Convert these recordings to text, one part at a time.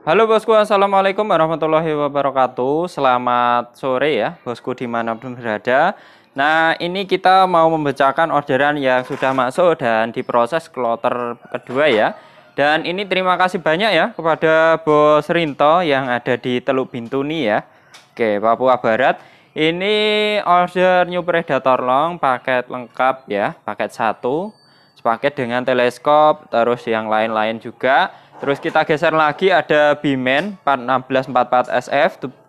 Halo bosku, assalamualaikum warahmatullahi wabarakatuh. Selamat sore ya, bosku di mana dimanapun berada. Nah, ini kita mau membacakan orderan yang sudah masuk dan diproses kloter kedua ya. Dan ini terima kasih banyak ya kepada Bos Rinto yang ada di Teluk Bintuni ya. Oke, Papua Barat. Ini order New Predator Long paket lengkap ya, paket satu sepaket dengan teleskop terus yang lain-lain juga. Terus kita geser lagi ada Bimen 1644SF 30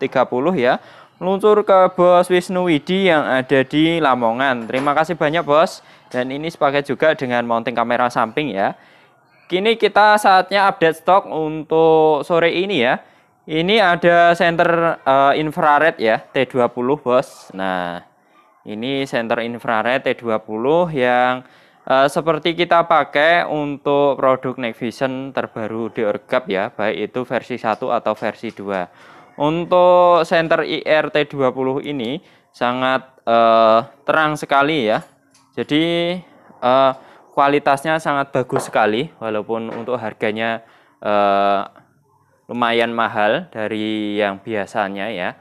ya. Meluncur ke Bos Wisnu Widi yang ada di Lamongan. Terima kasih banyak Bos. Dan ini sepaket juga dengan mounting kamera samping ya. Kini kita saatnya update stok untuk sore ini ya. Ini ada center uh, eh, infrared ya, T20 Bos. Nah, ini center infrared T20 yang Eh, seperti kita pakai untuk produk Night Vision terbaru di Orgap ya, baik itu versi 1 atau versi 2. Untuk senter IRT20 ini sangat uh, terang sekali ya. Jadi uh, kualitasnya sangat bagus sekali walaupun untuk harganya uh, lumayan mahal dari yang biasanya ya.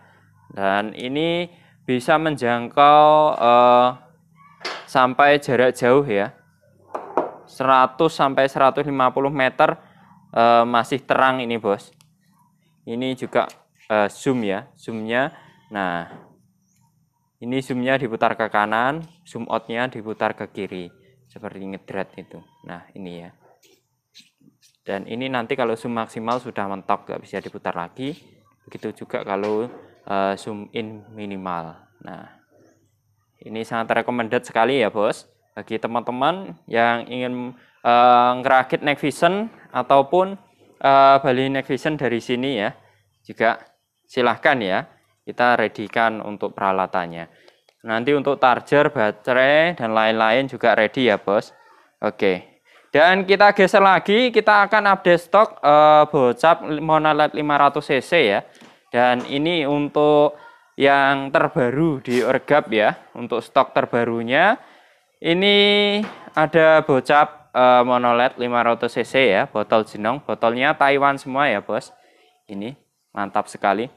Dan ini bisa menjangkau uh, sampai jarak jauh ya 100 sampai 150 meter e, masih terang ini bos ini juga e, zoom ya zoomnya nah ini zoomnya diputar ke kanan zoom outnya diputar ke kiri seperti ngedrat itu nah ini ya dan ini nanti kalau zoom maksimal sudah mentok gak bisa diputar lagi begitu juga kalau e, zoom in minimal nah ini sangat recommended sekali ya bos. Bagi teman-teman yang ingin uh, ngerakit night vision ataupun uh, eh, Bali night vision dari sini ya. Juga silahkan ya. Kita readykan untuk peralatannya. Nanti untuk charger, baterai, dan lain-lain juga ready ya bos. Oke. Dan kita geser lagi, kita akan update stok uh, bocap monolet 500cc ya. Dan ini untuk yang terbaru di Orgap ya untuk stok terbarunya ini ada bocap e, monolet 500 cc ya botol jenong botolnya Taiwan semua ya bos ini mantap sekali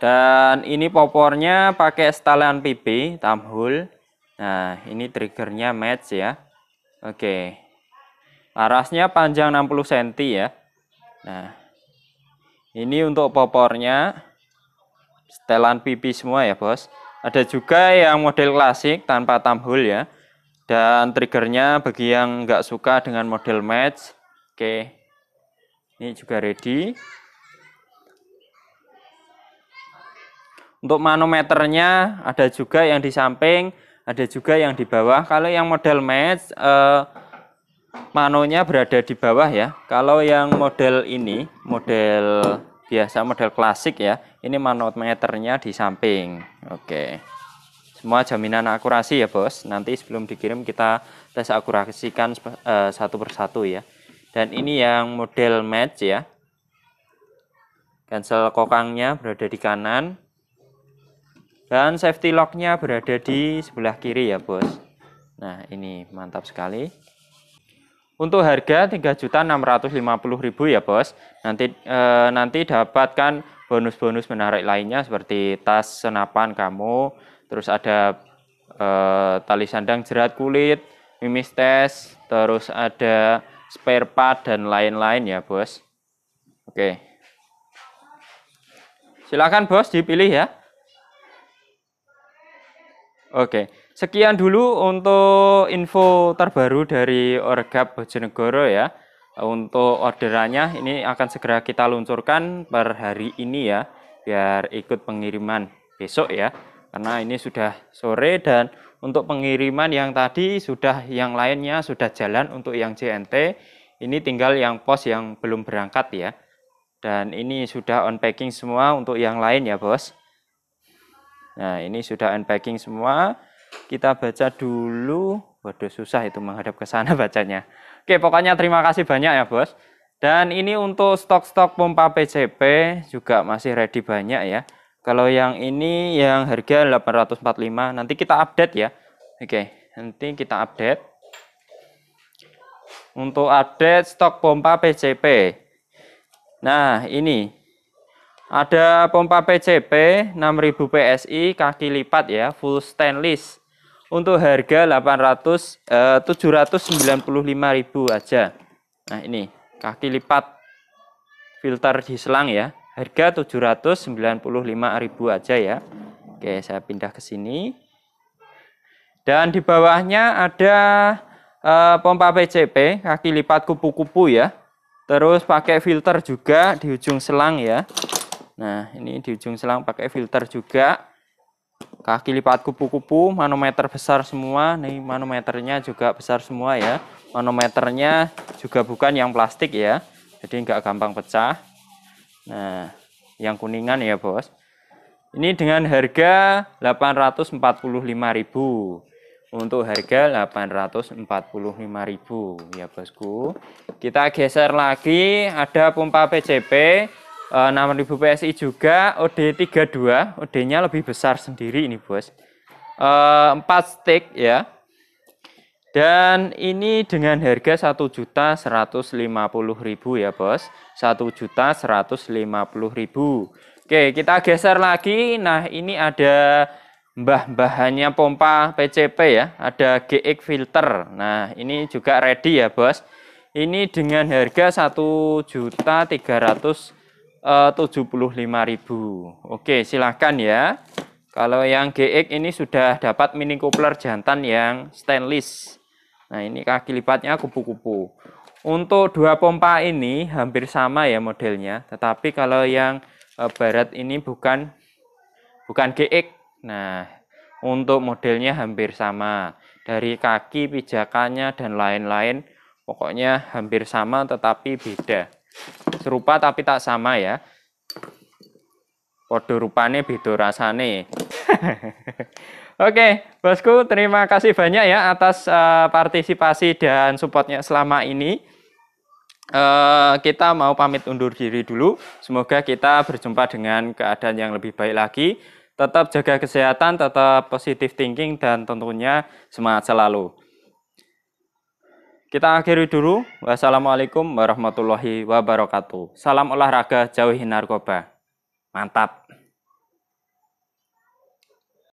dan ini popornya pakai setelan PP tamhul nah ini triggernya match ya oke larasnya panjang 60 cm ya nah ini untuk popornya setelan pipi semua ya bos ada juga yang model klasik tanpa tambul ya dan triggernya bagi yang nggak suka dengan model match oke ini juga ready untuk manometernya ada juga yang di samping ada juga yang di bawah kalau yang model match eh, manonya berada di bawah ya kalau yang model ini model biasa model klasik ya ini meternya di samping oke semua jaminan akurasi ya bos nanti sebelum dikirim kita tes akurasikan kan satu persatu ya dan ini yang model match ya cancel kokangnya berada di kanan dan safety locknya berada di sebelah kiri ya bos nah ini mantap sekali untuk harga 3.650.000 ya, Bos. Nanti e, nanti dapatkan bonus-bonus menarik lainnya seperti tas senapan kamu, terus ada e, tali sandang jerat kulit, mimis tes, terus ada spare part dan lain-lain ya, Bos. Oke. Silakan Bos dipilih ya. Oke. Sekian dulu untuk info terbaru dari Orgap Bojonegoro ya. Untuk orderannya ini akan segera kita luncurkan per hari ini ya, biar ikut pengiriman besok ya. Karena ini sudah sore dan untuk pengiriman yang tadi sudah yang lainnya sudah jalan untuk yang JNT. Ini tinggal yang pos yang belum berangkat ya. Dan ini sudah unpacking semua untuk yang lain ya, Bos. Nah, ini sudah unpacking semua kita baca dulu. Waduh, susah itu menghadap ke sana bacanya. Oke, pokoknya terima kasih banyak ya, Bos. Dan ini untuk stok-stok pompa PCP juga masih ready banyak ya. Kalau yang ini yang harga 845 nanti kita update ya. Oke, nanti kita update. Untuk update stok pompa PCP. Nah, ini ada pompa PCP 6000 PSI kaki lipat ya, full stainless untuk harga 800 eh, 795.000 aja. Nah, ini kaki lipat filter di selang ya. Harga 795.000 aja ya. Oke, saya pindah ke sini. Dan di bawahnya ada eh, pompa PCP, kaki lipat kupu-kupu ya. Terus pakai filter juga di ujung selang ya. Nah, ini di ujung selang pakai filter juga kaki lipat kupu-kupu manometer besar semua nih manometernya juga besar semua ya manometernya juga bukan yang plastik ya jadi nggak gampang pecah nah yang kuningan ya bos ini dengan harga 845.000 untuk harga 845.000 ya bosku kita geser lagi ada pompa PCP 6000 eh, PSI juga OD32 OD-nya lebih besar sendiri ini bos eh, empat 4 stick ya dan ini dengan harga 1.150.000 ya bos 1.150.000 Oke kita geser lagi nah ini ada mbah-mbahannya pompa PCP ya ada GX filter nah ini juga ready ya bos ini dengan harga juta ratus 75.000. Eh, Oke, silahkan ya. Kalau yang GX ini sudah dapat mini coupler jantan yang stainless. Nah, ini kaki lipatnya kupu-kupu. Untuk dua pompa ini hampir sama ya modelnya, tetapi kalau yang eh, barat ini bukan bukan GX. Nah, untuk modelnya hampir sama. Dari kaki, pijakannya dan lain-lain pokoknya hampir sama tetapi beda. Serupa tapi tak sama ya. kode rupane beda rasane. Oke, bosku, terima kasih banyak ya atas uh, partisipasi dan supportnya selama ini. Uh, kita mau pamit undur diri dulu. Semoga kita berjumpa dengan keadaan yang lebih baik lagi. Tetap jaga kesehatan, tetap positive thinking, dan tentunya semangat selalu. Kita akhiri dulu. Wassalamualaikum warahmatullahi wabarakatuh. Salam olahraga, jauhi narkoba. Mantap.